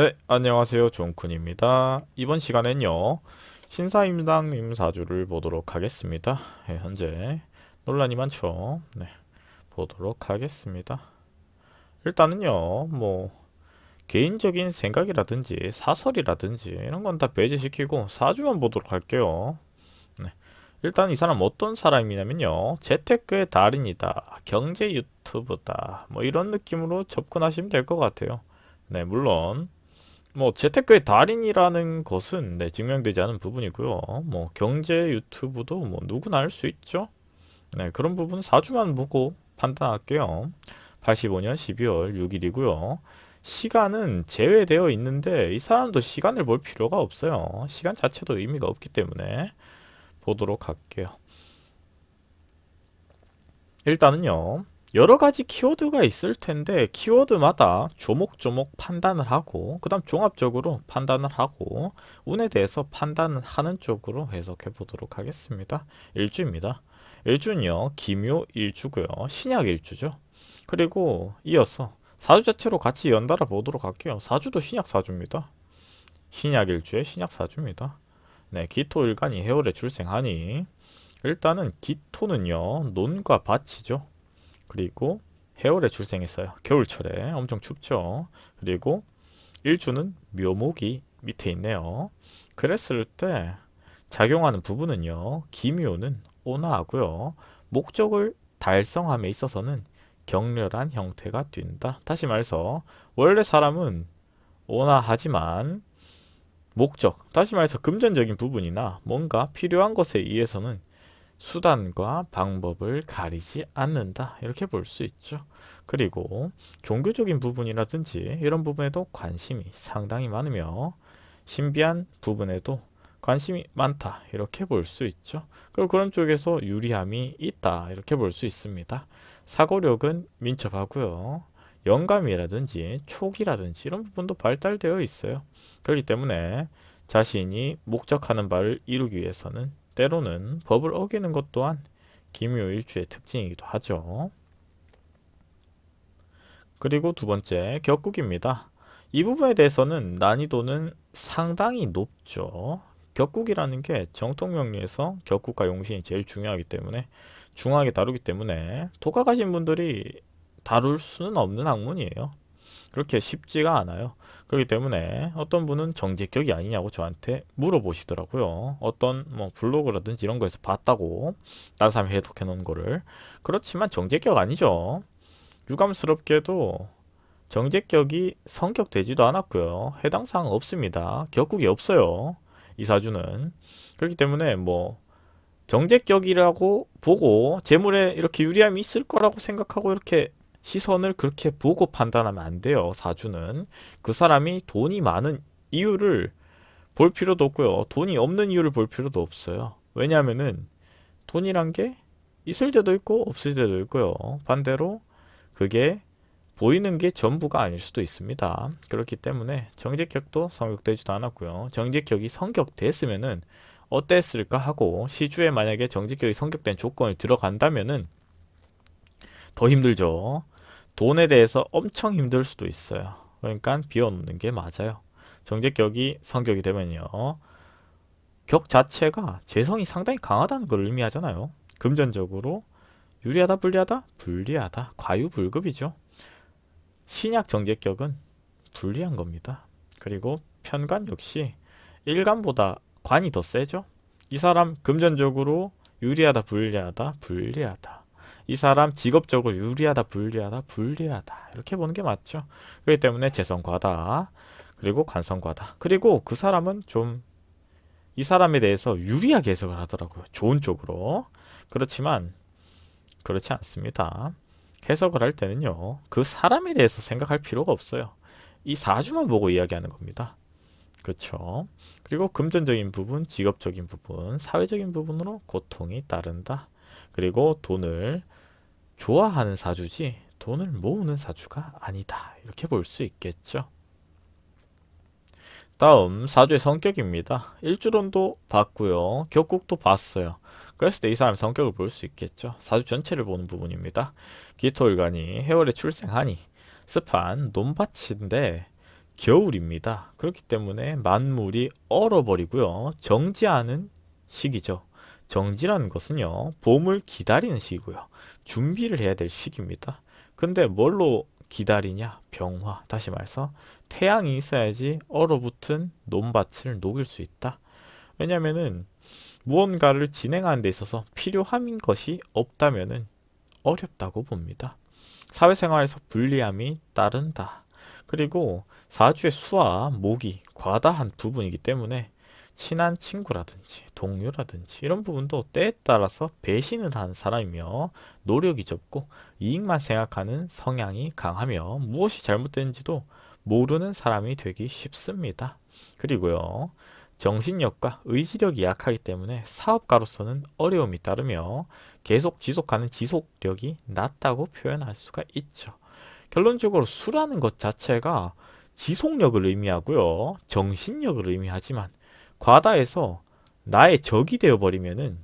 네, 안녕하세요. 존쿤입니다. 이번 시간엔요. 신사임당님 사주를 보도록 하겠습니다. 네, 현재 논란이 많죠. 네, 보도록 하겠습니다. 일단은요. 뭐 개인적인 생각이라든지 사설이라든지 이런 건 다 배제시키고 사주만 보도록 할게요. 네, 일단 이 사람 어떤 사람이냐면요. 재테크의 달인이다. 경제 유튜브다. 뭐 이런 느낌으로 접근하시면 될 것 같아요. 네, 물론 뭐 재테크의 달인이라는 것은 네, 증명되지 않은 부분이고요. 뭐 경제 유튜브도 뭐 누구나 할 수 있죠. 네, 그런 부분 4주만 보고 판단할게요. 85년 12월 6일이고요. 시간은 제외되어 있는데 이 사람도 시간을 볼 필요가 없어요. 시간 자체도 의미가 없기 때문에 보도록 할게요. 일단은요. 여러가지 키워드가 있을 텐데 키워드마다 조목조목 판단을 하고 그 다음 종합적으로 판단을 하고 운에 대해서 판단을 하는 쪽으로 해석해 보도록 하겠습니다 일주입니다 일주는요 기묘 일주고요 신약 일주죠 그리고 이어서 사주 자체로 같이 연달아 보도록 할게요 사주도 신약 사주입니다 신약 일주에 신약 사주입니다 네 기토 일간이 해월에 출생하니 일단은 기토는요 논과 밭이죠 그리고 해월에 출생했어요. 겨울철에 엄청 춥죠. 그리고 일주는 묘목이 밑에 있네요. 그랬을 때 작용하는 부분은요. 기묘는 온화하고요. 목적을 달성함에 있어서는 격렬한 형태가 된다. 다시 말해서 원래 사람은 온화하지만 목적, 다시 말해서 금전적인 부분이나 뭔가 필요한 것에 의해서는 수단과 방법을 가리지 않는다 이렇게 볼 수 있죠 그리고 종교적인 부분이라든지 이런 부분에도 관심이 상당히 많으며 신비한 부분에도 관심이 많다 이렇게 볼 수 있죠 그리고 그런 쪽에서 유리함이 있다 이렇게 볼 수 있습니다 사고력은 민첩하고요 영감이라든지 촉이라든지 이런 부분도 발달되어 있어요 그렇기 때문에 자신이 목적하는 바를 이루기 위해서는 때로는 법을 어기는 것 또한 기묘일주의 특징이기도 하죠. 그리고 두 번째, 격국입니다. 이 부분에 대해서는 난이도는 상당히 높죠. 격국이라는 게 정통명리에서 격국과 용신이 제일 중요하기 때문에 중하게 다루기 때문에 독학하신 분들이 다룰 수는 없는 학문이에요. 그렇게 쉽지가 않아요. 그렇기 때문에 어떤 분은 정직격이 아니냐고 저한테 물어보시더라고요. 어떤 뭐 블로그라든지 이런 거에서 봤다고 다른 사람이 해독해 놓은 거를 그렇지만 정직격 아니죠. 유감스럽게도 정제격이 성격되지도 않았고요. 해당 사항 없습니다. 격국이 없어요. 이 사주는. 그렇기 때문에 뭐 정제격이라고 보고 재물에 이렇게 유리함이 있을 거라고 생각하고 이렇게 시선을 그렇게 보고 판단하면 안 돼요. 사주는 그 사람이 돈이 많은 이유를 볼 필요도 없고요. 돈이 없는 이유를 볼 필요도 없어요. 왜냐하면은 돈이란 게 있을 때도 있고 없을 때도 있고요. 반대로 그게 보이는 게 전부가 아닐 수도 있습니다. 그렇기 때문에 정직격도 성격되지도 않았고요. 정직격이 성격됐으면 어땠을까 하고 시주에 만약에 정직격이 성격된 조건을 들어간다면은 더 힘들죠. 돈에 대해서 엄청 힘들 수도 있어요. 그러니까 비워놓는 게 맞아요. 정제격이 성격이 되면요. 격 자체가 재성이 상당히 강하다는 걸 의미하잖아요. 금전적으로 유리하다 불리하다? 불리하다. 과유불급이죠. 신약 정제격은 불리한 겁니다. 그리고 편관 역시 일간보다 관이 더 세죠. 이 사람 금전적으로 유리하다 불리하다 불리하다 이 사람 직업적으로 유리하다 불리하다 불리하다 이렇게 보는 게 맞죠 그렇기 때문에 재성과다 그리고 관성과다 그리고 그 사람은 좀 이 사람에 대해서 유리하게 해석을 하더라고요 좋은 쪽으로 그렇지만 그렇지 않습니다 해석을 할 때는요 그 사람에 대해서 생각할 필요가 없어요 이 사주만 보고 이야기하는 겁니다 그렇죠 그리고 금전적인 부분 직업적인 부분 사회적인 부분으로 고통이 따른다 그리고 돈을 좋아하는 사주지 돈을 모으는 사주가 아니다. 이렇게 볼 수 있겠죠. 다음 사주의 성격입니다. 일주론도 봤고요. 격국도 봤어요. 그랬을 때 이 사람 의 성격을 볼 수 있겠죠. 사주 전체를 보는 부분입니다. 기토일간이 해월에 출생하니 습한 논밭인데 겨울입니다. 그렇기 때문에 만물이 얼어버리고요. 정지하는 시기죠. 정지라는 것은요 봄을 기다리는 시기고요 준비를 해야 될 시기입니다 근데 뭘로 기다리냐 병화 다시 말해서 태양이 있어야지 얼어붙은 논밭을 녹일 수 있다 왜냐면은 무언가를 진행하는 데 있어서 필요함인 것이 없다면은 어렵다고 봅니다 사회생활에서 불리함이 따른다 그리고 사주의 수와 목이 과다한 부분이기 때문에 친한 친구라든지 동료라든지 이런 부분도 때에 따라서 배신을 한 사람이며 노력이 적고 이익만 생각하는 성향이 강하며 무엇이 잘못된지도 모르는 사람이 되기 쉽습니다. 그리고요. 정신력과 의지력이 약하기 때문에 사업가로서는 어려움이 따르며 계속 지속하는 지속력이 낮다고 표현할 수가 있죠. 결론적으로 수라는 것 자체가 지속력을 의미하고요. 정신력을 의미하지만 과다해서 나의 적이 되어버리면은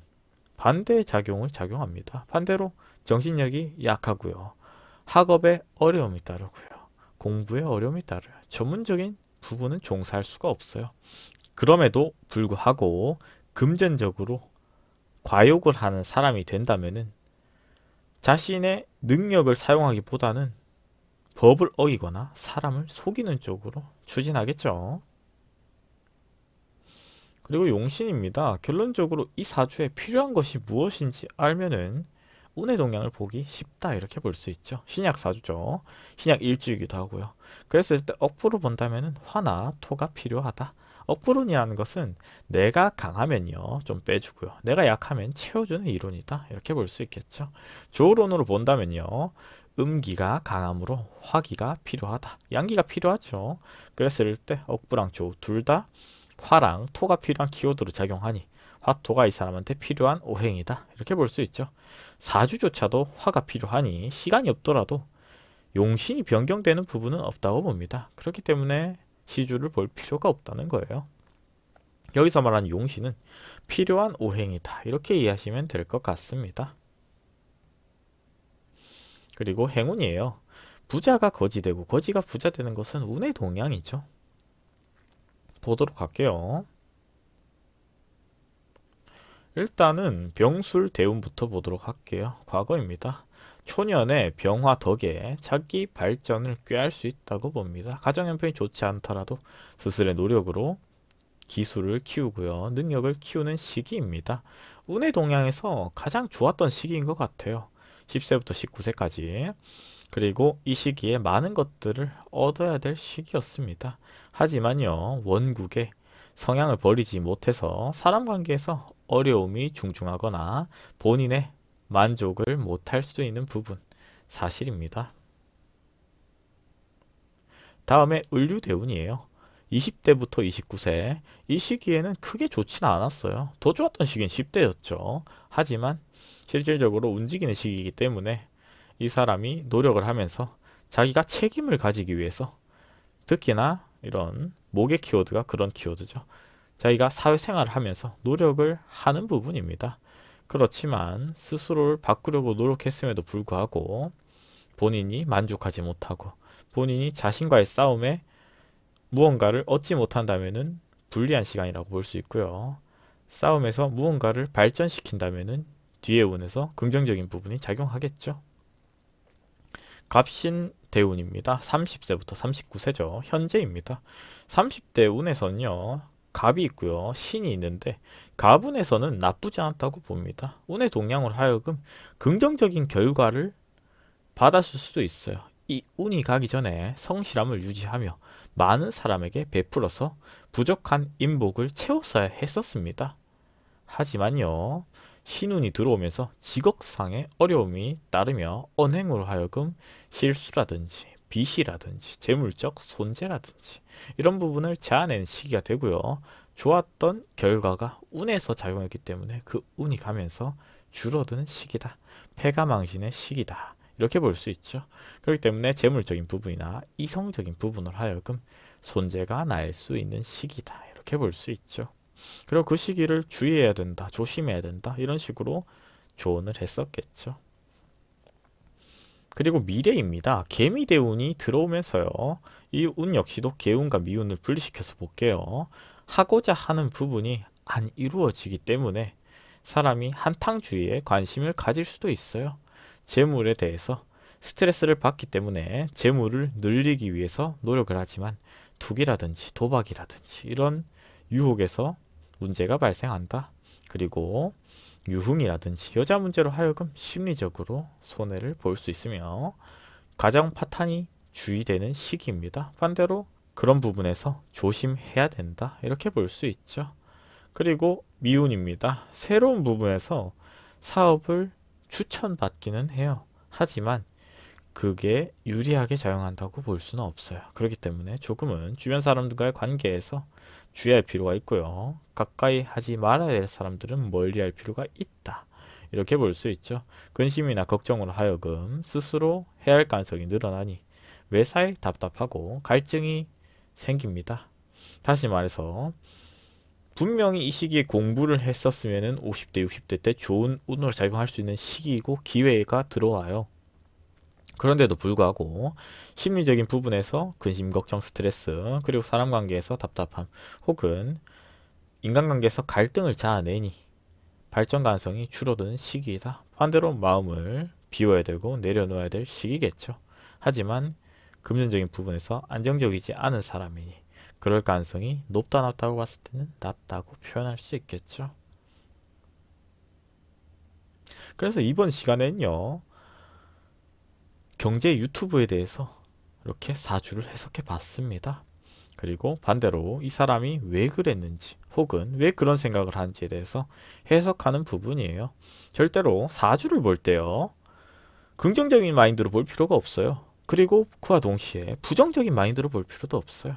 반대 작용을 작용합니다. 반대로 정신력이 약하고요. 학업에 어려움이 따르고요. 공부에 어려움이 따르요. 전문적인 부분은 종사할 수가 없어요. 그럼에도 불구하고 금전적으로 과욕을 하는 사람이 된다면은 자신의 능력을 사용하기보다는 법을 어기거나 사람을 속이는 쪽으로 추진하겠죠. 그리고 용신입니다. 결론적으로 이 사주에 필요한 것이 무엇인지 알면은 운의 동향을 보기 쉽다 이렇게 볼 수 있죠. 신약 사주죠. 신약 일주이기도 하고요. 그랬을 때 억부로 본다면은 화나 토가 필요하다. 억부론이라는 것은 내가 강하면요 좀 빼주고요 내가 약하면 채워주는 이론이다 이렇게 볼 수 있겠죠 조론으로 본다면요 음기가 강함으로 화기가 필요하다 양기가 필요하죠 그랬을 때 억부랑 조둘다 화랑 토가 필요한 키워드로 작용하니 화토가 이 사람한테 필요한 오행이다 이렇게 볼 수 있죠 사주조차도 화가 필요하니 시간이 없더라도 용신이 변경되는 부분은 없다고 봅니다 그렇기 때문에 시주를 볼 필요가 없다는 거예요 여기서 말하는 용신은 필요한 오행이다 이렇게 이해하시면 될 것 같습니다 그리고 행운이에요 부자가 거지되고 거지가 부자되는 것은 운의 동향이죠 보도록 할게요. 일단은 병술 대운부터 보도록 할게요. 과거입니다. 초년의 병화 덕에 자기 발전을 꾀할 수 있다고 봅니다. 가정 형편이 좋지 않더라도 스스로의 노력으로 기술을 키우고요. 능력을 키우는 시기입니다. 운의 동향에서 가장 좋았던 시기인 것 같아요. 10세부터 19세까지 그리고 이 시기에 많은 것들을 얻어야 될 시기였습니다. 하지만요 원국의 성향을 버리지 못해서 사람 관계에서 어려움이 중중하거나 본인의 만족을 못할 수 있는 부분 사실입니다. 다음에 을류대운이에요. 20대부터 29세 이 시기에는 크게 좋지는 않았어요. 더 좋았던 시기는 10대였죠. 하지만 실질적으로 움직이는 시기이기 때문에 이 사람이 노력을 하면서 자기가 책임을 가지기 위해서 특히나 이런 목의 키워드가 그런 키워드죠. 자기가 사회생활을 하면서 노력을 하는 부분입니다. 그렇지만 스스로를 바꾸려고 노력했음에도 불구하고 본인이 만족하지 못하고 본인이 자신과의 싸움에 무언가를 얻지 못한다면은 불리한 시간이라고 볼 수 있고요. 싸움에서 무언가를 발전시킨다면은 뒤에 운에서 긍정적인 부분이 작용하겠죠. 갑신 대운입니다. 30세부터 39세죠. 현재입니다. 30대 운에서는요. 갑이 있고요. 신이 있는데 갑운에서는 나쁘지 않다고 봅니다. 운의 동향으로 하여금 긍정적인 결과를 받았을 수도 있어요. 이 운이 가기 전에 성실함을 유지하며 많은 사람에게 베풀어서 부족한 인복을 채웠어야 했었습니다. 하지만요. 신운이 들어오면서 직업상의 어려움이 따르며 언행으로 하여금 실수라든지 빚이라든지 재물적 손재라든지 이런 부분을 자아낸 시기가 되고요. 좋았던 결과가 운에서 작용했기 때문에 그 운이 가면서 줄어드는 시기다. 폐가망신의 시기다. 이렇게 볼 수 있죠. 그렇기 때문에 재물적인 부분이나 이성적인 부분을 하여금 손재가 날 수 있는 시기다. 이렇게 볼 수 있죠. 그리고 그 시기를 주의해야 된다. 조심해야 된다. 이런 식으로 조언을 했었겠죠. 그리고 미래입니다. 개미대운이 들어오면서요. 이 운 역시도 개운과 미운을 분리시켜서 볼게요. 하고자 하는 부분이 안 이루어지기 때문에 사람이 한탕주의에 관심을 가질 수도 있어요. 재물에 대해서 스트레스를 받기 때문에 재물을 늘리기 위해서 노력을 하지만 투기라든지 도박이라든지 이런 유혹에서 문제가 발생한다. 그리고 유흥이라든지 여자 문제로 하여금 심리적으로 손해를 볼 수 있으며 가장 파탄이 주의되는 시기입니다. 반대로 그런 부분에서 조심해야 된다. 이렇게 볼 수 있죠. 그리고 미운입니다. 새로운 부분에서 사업을 추천받기는 해요. 하지만 그게 유리하게 작용한다고 볼 수는 없어요. 그렇기 때문에 조금은 주변 사람들과의 관계에서 주의할 필요가 있고요. 가까이 하지 말아야 될 사람들은 멀리할 필요가 있다. 이렇게 볼 수 있죠. 근심이나 걱정으로 하여금 스스로 해야 할 가능성이 늘어나니 외사에 답답하고 갈증이 생깁니다. 다시 말해서 분명히 이 시기에 공부를 했었으면 50대 60대 때 좋은 운을 작용할 수 있는 시기이고 기회가 들어와요. 그런데도 불구하고 심리적인 부분에서 근심, 걱정, 스트레스 그리고 사람 관계에서 답답함 혹은 인간관계에서 갈등을 자아내니 발전 가능성이 줄어드는 시기이다. 반대로 마음을 비워야 되고 내려놓아야 될 시기겠죠. 하지만 금전적인 부분에서 안정적이지 않은 사람이니 그럴 가능성이 높다 낮다고 봤을 때는 낮다고 표현할 수 있겠죠. 그래서 이번 시간에는요. 경제 유튜브에 대해서 이렇게 사주를 해석해 봤습니다. 그리고 반대로 이 사람이 왜 그랬는지 혹은 왜 그런 생각을 하는지에 대해서 해석하는 부분이에요. 절대로 사주를 볼 때요. 긍정적인 마인드로 볼 필요가 없어요. 그리고 그와 동시에 부정적인 마인드로 볼 필요도 없어요.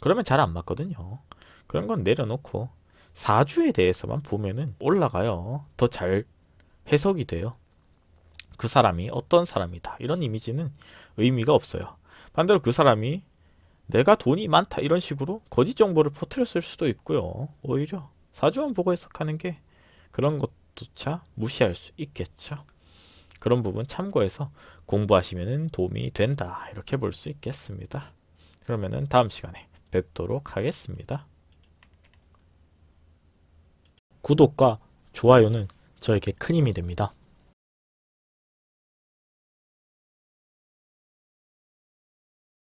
그러면 잘 안 맞거든요. 그런 건 내려놓고 4주에 대해서만 보면은 올라가요. 더 잘 해석이 돼요. 그 사람이 어떤 사람이다. 이런 이미지는 의미가 없어요. 반대로 그 사람이 내가 돈이 많다 이런 식으로 거짓 정보를 퍼뜨렸을 수도 있고요. 오히려 4주만 보고 해석하는 게 그런 것조차 무시할 수 있겠죠. 그런 부분 참고해서 공부하시면 도움이 된다 이렇게 볼 수 있겠습니다. 그러면은 다음 시간에 뵙도록 하겠습니다. 구독과 좋아요는 저에게 큰 힘이 됩니다.